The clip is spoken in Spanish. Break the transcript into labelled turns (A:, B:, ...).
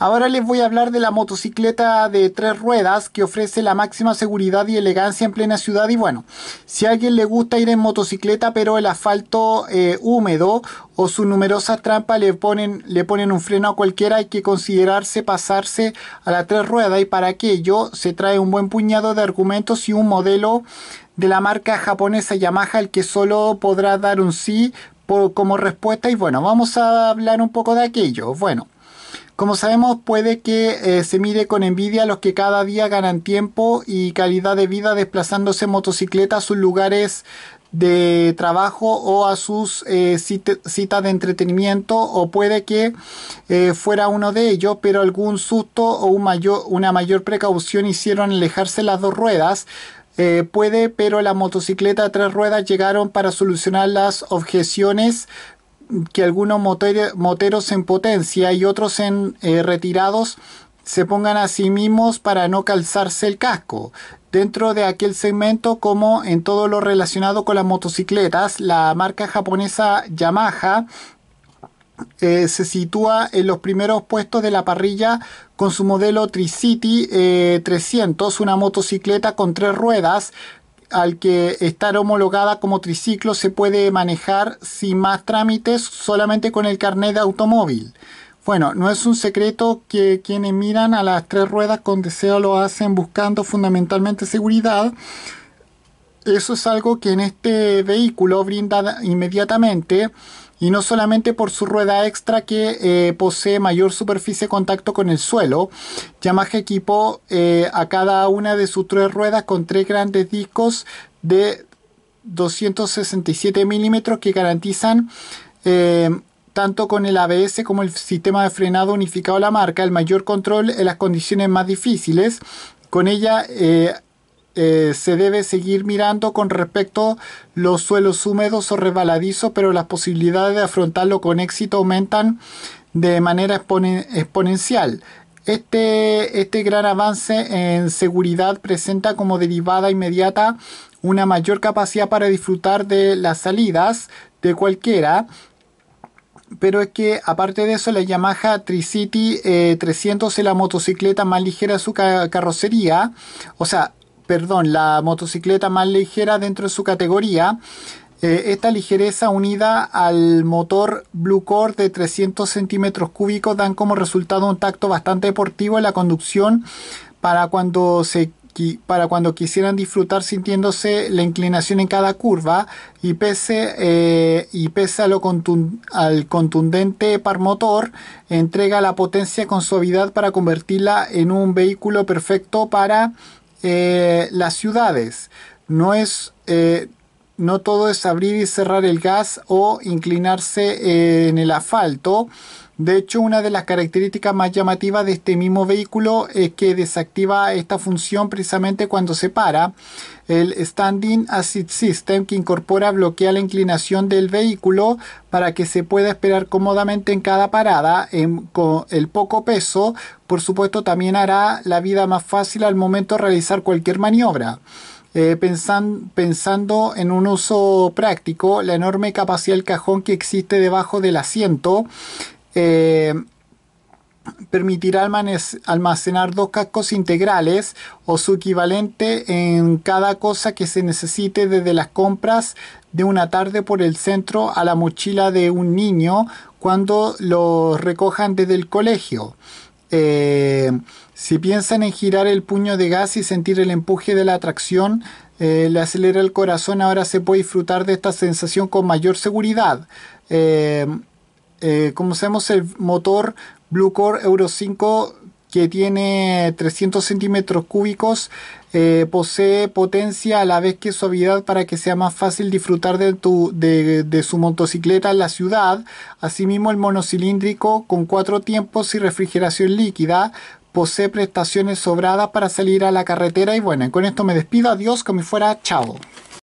A: Ahora les voy a hablar de la motocicleta de tres ruedas que ofrece la máxima seguridad y elegancia en plena ciudad. Y bueno, si a alguien le gusta ir en motocicleta pero el asfalto eh, húmedo o sus numerosas trampas le ponen, le ponen un freno a cualquiera, hay que considerarse pasarse a la tres ruedas. Y para aquello se trae un buen puñado de argumentos y un modelo de la marca japonesa Yamaha el que solo podrá dar un sí como respuesta. Y bueno, vamos a hablar un poco de aquello. Bueno. Como sabemos, puede que eh, se mire con envidia a los que cada día ganan tiempo y calidad de vida desplazándose en motocicleta a sus lugares de trabajo o a sus eh, citas de entretenimiento o puede que eh, fuera uno de ellos pero algún susto o una mayor precaución hicieron alejarse las dos ruedas puede pero la motocicleta de tres ruedas llegaron para solucionar las objeciones que algunos moteros en potencia y otros en eh, retirados se pongan a sí mismos para no calzarse el casco. Dentro de aquel segmento, como en todo lo relacionado con las motocicletas, la marca japonesa Yamaha eh, se sitúa en los primeros puestos de la parrilla con su modelo Tricity 300, eh, una motocicleta con tres ruedas al que estar homologada como triciclo se puede manejar sin más trámites solamente con el carnet de automóvil. Bueno, no es un secreto que quienes miran a las tres ruedas con deseo lo hacen buscando fundamentalmente seguridad, eso es algo que en este vehículo brinda inmediatamente y no solamente por su rueda extra que eh, posee mayor superficie de contacto con el suelo. Yamaha equipó eh, a cada una de sus tres ruedas con tres grandes discos de 267 milímetros que garantizan eh, tanto con el ABS como el sistema de frenado unificado a la marca el mayor control en las condiciones más difíciles. Con ella eh, se debe seguir mirando con respecto los suelos húmedos o rebaladizos, pero las posibilidades de afrontarlo con éxito aumentan de manera exponencial. Este, este gran avance en seguridad presenta como derivada inmediata una mayor capacidad para disfrutar de las salidas de cualquiera pero es que aparte de eso la Yamaha Tri-City 300 eh, es la motocicleta más ligera de su carrocería. O sea, perdón, la motocicleta más ligera dentro de su categoría. Eh, esta ligereza unida al motor Blue Core de 300 centímetros cúbicos dan como resultado un tacto bastante deportivo en la conducción para cuando se para cuando quisieran disfrutar sintiéndose la inclinación en cada curva y pese, eh, y al contundente par motor, entrega la potencia con suavidad para convertirla en un vehículo perfecto para eh, las ciudades. No es eh, no todo es abrir y cerrar el gas o inclinarse eh, en el asfalto. De hecho, una de las características más llamativas de este mismo vehículo es que desactiva esta función precisamente cuando se para. El Standing Assist System que incorpora bloquea la inclinación del vehículo para que se pueda esperar cómodamente en cada parada. con el poco peso, por supuesto, también hará la vida más fácil al momento de realizar cualquier maniobra. Eh, pensando en un uso práctico, la enorme capacidad del cajón que existe debajo del asiento eh, permitirá almacenar dos cascos integrales o su equivalente en cada cosa que se necesite desde las compras de una tarde por el centro a la mochila de un niño cuando lo recojan desde el colegio. Eh, si piensan en girar el puño de gas y sentir el empuje de la atracción, eh, le acelera el corazón, ahora se puede disfrutar de esta sensación con mayor seguridad. Eh, como sabemos, el motor Blue Core Euro 5 que tiene 300 centímetros cúbicos eh, posee potencia a la vez que suavidad para que sea más fácil disfrutar de, tu, su motocicleta en la ciudad. Asimismo, el monocilíndrico con cuatro tiempos y refrigeración líquida posee prestaciones sobradas para salir a la carretera. Y bueno, con esto me despido. Adiós, como fuera. Chao.